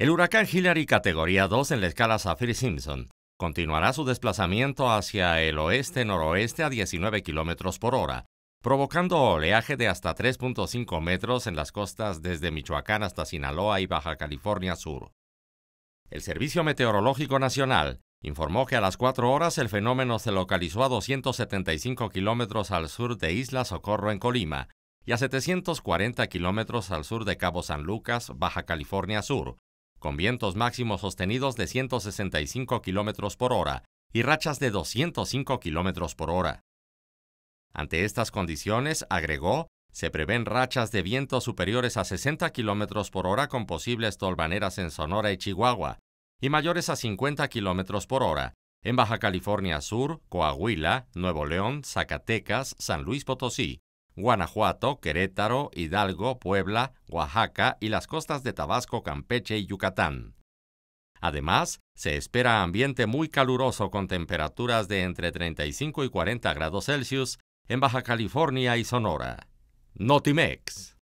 El huracán Hillary categoría 2 en la escala Saffir-Simpson continuará su desplazamiento hacia el oeste-noroeste a 19 km por hora, provocando oleaje de hasta 3.5 metros en las costas desde Michoacán hasta Sinaloa y Baja California Sur. El Servicio Meteorológico Nacional informó que a las 4 horas el fenómeno se localizó a 275 kilómetros al sur de Isla Socorro en Colima y a 740 kilómetros al sur de Cabo San Lucas, Baja California Sur, con vientos máximos sostenidos de 165 km por hora y rachas de 205 km por hora. Ante estas condiciones, agregó, se prevén rachas de vientos superiores a 60 km por hora con posibles tolvaneras en Sonora y Chihuahua, y mayores a 50 km por hora en Baja California Sur, Coahuila, Nuevo León, Zacatecas, San Luis Potosí, Guanajuato, Querétaro, Hidalgo, Puebla, Oaxaca y las costas de Tabasco, Campeche y Yucatán. Además, se espera ambiente muy caluroso con temperaturas de entre 35 y 40 grados Celsius en Baja California y Sonora. Notimex.